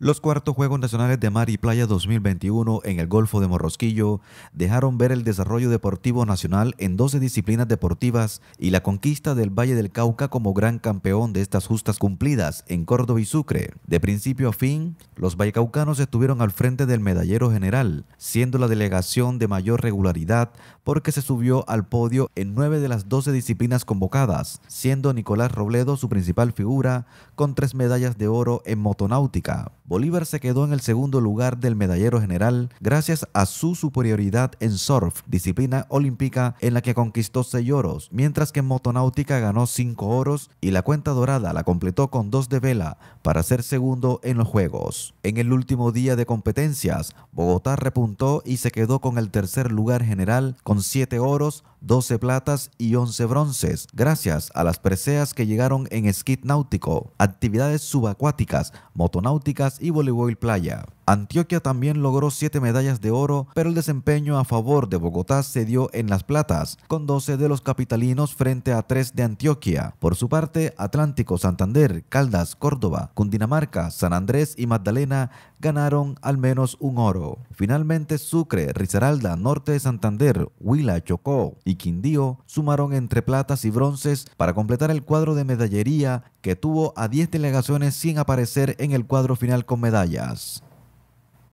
Los cuartos Juegos Nacionales de Mar y Playa 2021 en el Golfo de Morrosquillo dejaron ver el desarrollo deportivo nacional en 12 disciplinas deportivas y la conquista del Valle del Cauca como gran campeón de estas justas cumplidas en Córdoba y Sucre. De principio a fin, los vallecaucanos estuvieron al frente del medallero general, siendo la delegación de mayor regularidad porque se subió al podio en 9 de las 12 disciplinas convocadas, siendo Nicolás Robledo su principal figura con tres medallas de oro en motonáutica. Bolívar se quedó en el segundo lugar del medallero general gracias a su superioridad en surf, disciplina olímpica en la que conquistó 6 oros, mientras que en motonáutica ganó 5 oros y la cuenta dorada la completó con 2 de vela para ser segundo en los Juegos. En el último día de competencias, Bogotá repuntó y se quedó con el tercer lugar general con 7 oros, 12 platas y 11 bronces, gracias a las preseas que llegaron en esquí náutico, actividades subacuáticas, motonáuticas y voleibol playa. Antioquia también logró siete medallas de oro, pero el desempeño a favor de Bogotá se dio en las platas, con 12 de los capitalinos frente a tres de Antioquia. Por su parte, Atlántico, Santander, Caldas, Córdoba, Cundinamarca, San Andrés y Magdalena ganaron al menos un oro. Finalmente, Sucre, Risaralda, Norte de Santander, Huila, Chocó y Quindío sumaron entre platas y bronces para completar el cuadro de medallería que tuvo a 10 delegaciones sin aparecer en el cuadro final con medallas.